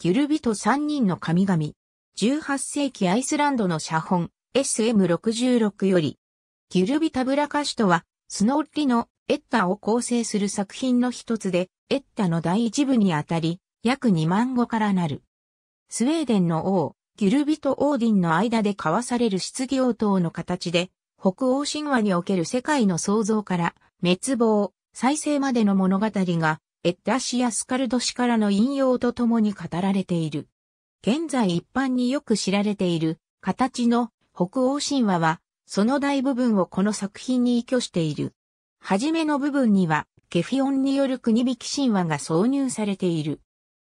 ギュルビト3人の神々。18世紀アイスランドの写本 SM66 より、ギュルビタブラカシとは、スノーリのエッタを構成する作品の一つで、エッタの第一部にあたり、約2万語からなる。スウェーデンの王、ギュルビとオーディンの間で交わされる質疑応答の形で、北欧神話における世界の創造から、滅亡、再生までの物語がエッダシア・スカルド氏からの引用とともに語られている。現在一般によく知られている形の北欧神話は、その大部分をこの作品に依拠している。はじめの部分には、ゲフィオンによる国引き神話が挿入されている。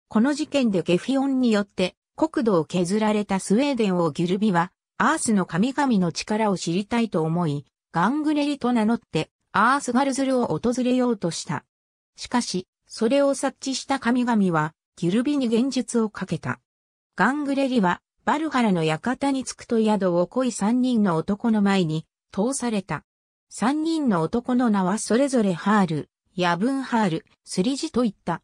この事件でゲフィオンによって国土を削られたスウェーデンをギュルビは、アースの神々の力を知りたいと思い、ガングレリと名乗って、アースガルズルを訪れようとした。しかし、それを察知した神々は、ギルビに現実をかけた。ガングレリは、バルハラの館に着くと宿を恋三人の男の前に、通された。三人の男の名はそれぞれハール、ヤブンハール、スリジと言った。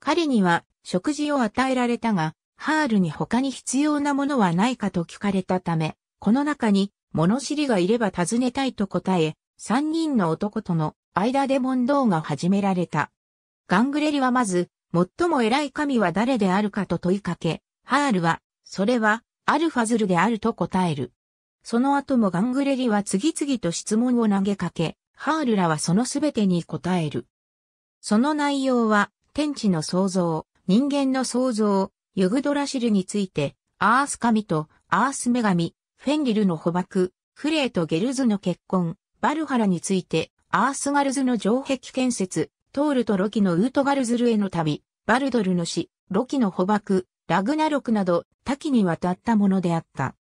彼には食事を与えられたが、ハールに他に必要なものはないかと聞かれたため、この中に物知りがいれば尋ねたいと答え、三人の男との間で問答が始められた。ガングレリはまず、最も偉い神は誰であるかと問いかけ、ハールは、それは、アルファズルであると答える。その後もガングレリは次々と質問を投げかけ、ハールらはそのすべてに答える。その内容は、天地の創造、人間の創造、ユグドラシルについて、アース神とアース女神、フェンリルの捕獲、フレイとゲルズの結婚、バルハラについて、アースガルズの城壁建設、トールとロキのウートガルズルへの旅、バルドルの死、ロキの捕獲、ラグナロクなど多岐にわたったものであった。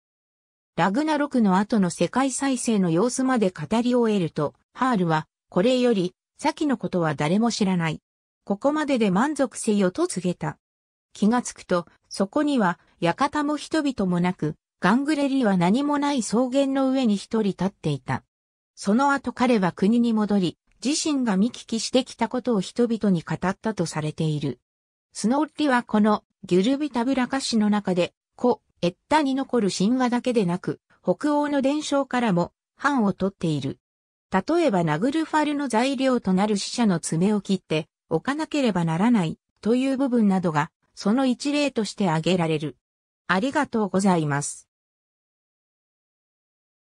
ラグナロクの後の世界再生の様子まで語り終えると、ハールは、これより、先のことは誰も知らない。ここまでで満足せよと告げた。気がつくと、そこには、館も人々もなく、ガングレリは何もない草原の上に一人立っていた。その後彼は国に戻り、自身が見聞きしてきたことを人々に語ったとされている。スノッリはこのギュルビタブラ歌詞の中で、古、エッタに残る神話だけでなく、北欧の伝承からも、藩を取っている。例えばナグルファルの材料となる死者の爪を切って置かなければならないという部分などがその一例として挙げられる。ありがとうございます。